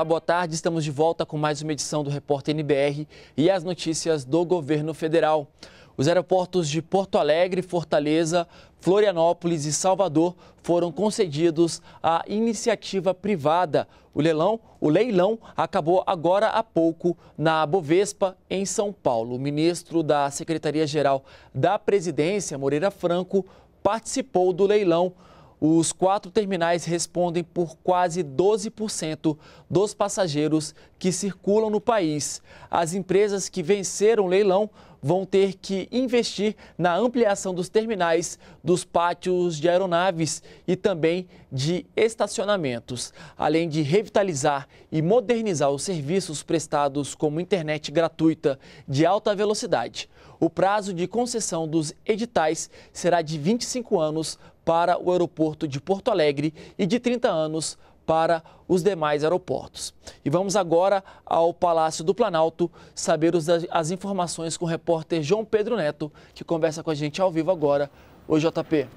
Olá, boa tarde. Estamos de volta com mais uma edição do Repórter NBR e as notícias do governo federal. Os aeroportos de Porto Alegre, Fortaleza, Florianópolis e Salvador foram concedidos à iniciativa privada. O leilão, o leilão acabou agora há pouco na Bovespa, em São Paulo. O ministro da Secretaria-Geral da Presidência, Moreira Franco, participou do leilão os quatro terminais respondem por quase 12% dos passageiros que circulam no país. As empresas que venceram o leilão vão ter que investir na ampliação dos terminais, dos pátios de aeronaves e também de estacionamentos, além de revitalizar e modernizar os serviços prestados como internet gratuita de alta velocidade. O prazo de concessão dos editais será de 25 anos para o aeroporto de Porto Alegre e de 30 anos para para os demais aeroportos. E vamos agora ao Palácio do Planalto saber as informações com o repórter João Pedro Neto, que conversa com a gente ao vivo agora. Oi, JP.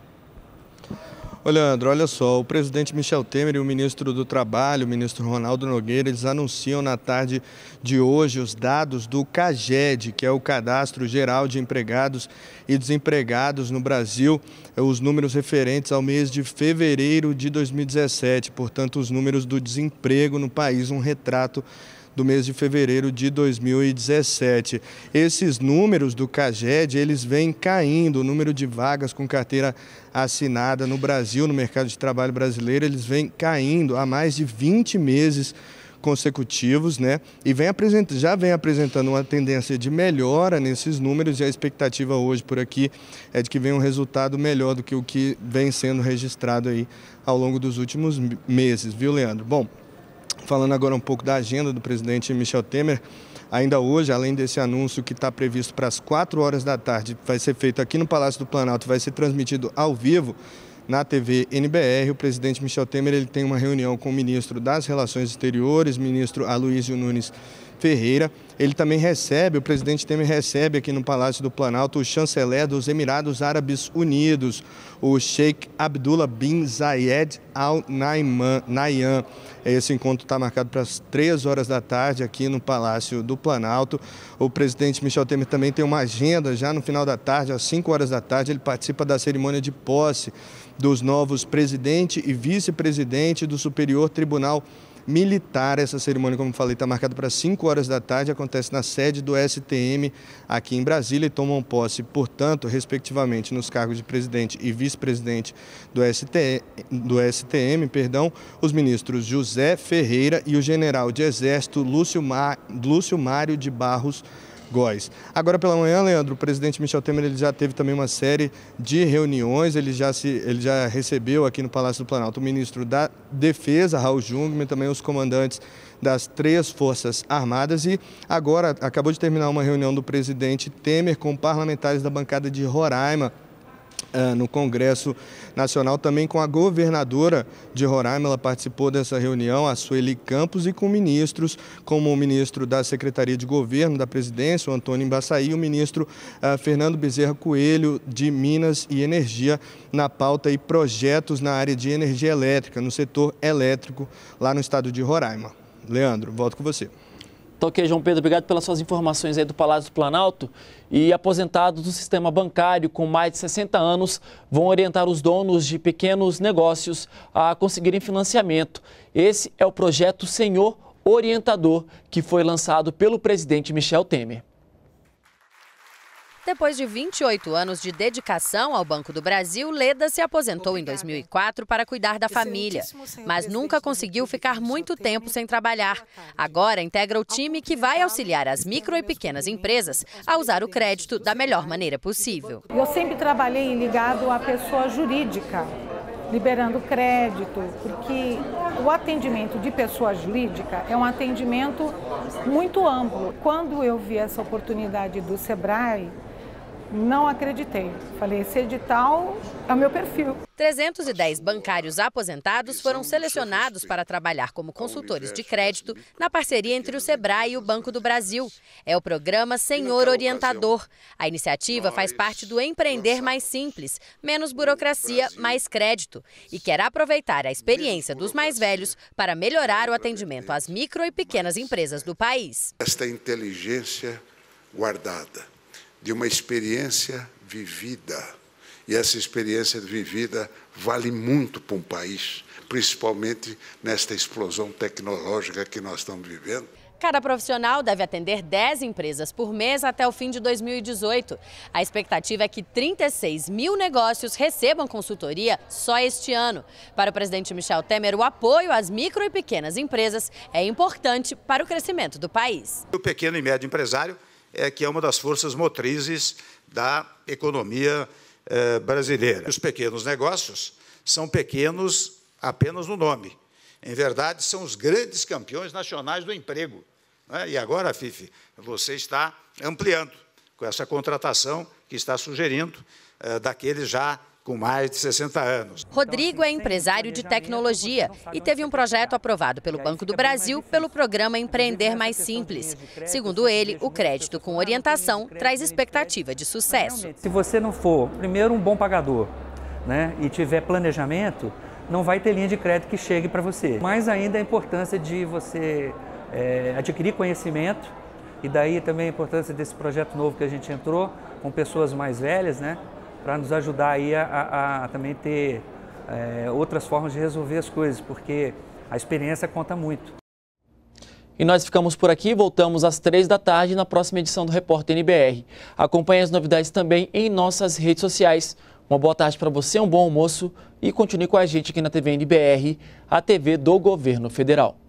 Leandro, olha só, o presidente Michel Temer e o ministro do Trabalho, o ministro Ronaldo Nogueira, eles anunciam na tarde de hoje os dados do CAGED, que é o Cadastro Geral de Empregados e Desempregados no Brasil, é, os números referentes ao mês de fevereiro de 2017, portanto, os números do desemprego no país, um retrato do mês de fevereiro de 2017. Esses números do CAGED, eles vêm caindo, o número de vagas com carteira assinada no Brasil, no mercado de trabalho brasileiro, eles vêm caindo há mais de 20 meses consecutivos, né? E vem apresenta, já vem apresentando uma tendência de melhora nesses números e a expectativa hoje por aqui é de que venha um resultado melhor do que o que vem sendo registrado aí ao longo dos últimos meses, viu, Leandro? Bom, Falando agora um pouco da agenda do presidente Michel Temer, ainda hoje, além desse anúncio que está previsto para as 4 horas da tarde, vai ser feito aqui no Palácio do Planalto, vai ser transmitido ao vivo na TV NBR. O presidente Michel Temer ele tem uma reunião com o ministro das Relações Exteriores, ministro Aloysio Nunes Ferreira. Ele também recebe, o presidente Temer recebe aqui no Palácio do Planalto o chanceler dos Emirados Árabes Unidos, o Sheikh Abdullah bin Zayed Al Nahyan. Esse encontro está marcado para as três horas da tarde aqui no Palácio do Planalto. O presidente Michel Temer também tem uma agenda já no final da tarde, às 5 horas da tarde, ele participa da cerimônia de posse dos novos presidente e vice-presidente do Superior Tribunal militar. Essa cerimônia, como falei, está marcada para 5 horas da tarde, acontece na sede do STM aqui em Brasília e tomam posse, portanto, respectivamente, nos cargos de presidente e vice-presidente do, ST, do STM, perdão, os ministros José Ferreira e o general de Exército Lúcio, Lúcio Mário de Barros Góes. Agora pela manhã, Leandro, o presidente Michel Temer ele já teve também uma série de reuniões, ele já, se, ele já recebeu aqui no Palácio do Planalto o ministro da Defesa, Raul Jungmann, também os comandantes das três Forças Armadas e agora acabou de terminar uma reunião do presidente Temer com parlamentares da bancada de Roraima, eh, no Congresso Nacional, também com a governadora de Roraima. Ela participou dessa reunião, a Sueli Campos, e com ministros, como o ministro da Secretaria de Governo da Presidência, o Antônio Embaçaí, e o ministro uh, Fernando Bezerra Coelho, de Minas e Energia, na pauta e projetos na área de energia elétrica, no setor elétrico, lá no estado de Roraima. Leandro, volto com você ok, então, é João Pedro, obrigado pelas suas informações aí do Palácio do Planalto. E aposentados do sistema bancário com mais de 60 anos vão orientar os donos de pequenos negócios a conseguirem financiamento. Esse é o projeto Senhor Orientador, que foi lançado pelo presidente Michel Temer. Depois de 28 anos de dedicação ao Banco do Brasil, Leda se aposentou Obrigada. em 2004 para cuidar da família, mas nunca conseguiu ficar muito tempo sem trabalhar. Agora integra o time que vai auxiliar as micro e pequenas empresas a usar o crédito da melhor maneira possível. Eu sempre trabalhei ligado à pessoa jurídica, liberando crédito, porque o atendimento de pessoa jurídica é um atendimento muito amplo. Quando eu vi essa oportunidade do Sebrae, não acreditei. Falei, esse edital é o meu perfil. 310 bancários aposentados foram selecionados para trabalhar como consultores de crédito na parceria entre o SEBRAE e o Banco do Brasil. É o programa Senhor Orientador. A iniciativa faz parte do Empreender Mais Simples, menos burocracia, mais crédito, e quer aproveitar a experiência dos mais velhos para melhorar o atendimento às micro e pequenas empresas do país. Esta inteligência guardada de uma experiência vivida. E essa experiência vivida vale muito para um país, principalmente nesta explosão tecnológica que nós estamos vivendo. Cada profissional deve atender 10 empresas por mês até o fim de 2018. A expectativa é que 36 mil negócios recebam consultoria só este ano. Para o presidente Michel Temer, o apoio às micro e pequenas empresas é importante para o crescimento do país. O pequeno e médio empresário é, que é uma das forças motrizes da economia eh, brasileira. Os pequenos negócios são pequenos apenas no nome. Em verdade, são os grandes campeões nacionais do emprego. Né? E agora, Fife, você está ampliando com essa contratação que está sugerindo eh, daqueles já com mais de 60 anos. Rodrigo é empresário de tecnologia e teve um projeto aprovado pelo Banco do Brasil pelo programa Empreender Mais Simples. Segundo ele, o crédito com orientação traz expectativa de sucesso. Se você não for, primeiro, um bom pagador né, e tiver planejamento, não vai ter linha de crédito que chegue para você. Mais ainda a importância de você é, adquirir conhecimento e daí também a importância desse projeto novo que a gente entrou com pessoas mais velhas, né? para nos ajudar aí a, a, a também ter é, outras formas de resolver as coisas, porque a experiência conta muito. E nós ficamos por aqui, voltamos às três da tarde na próxima edição do Repórter NBR. Acompanhe as novidades também em nossas redes sociais. Uma boa tarde para você, um bom almoço e continue com a gente aqui na TV NBR, a TV do Governo Federal.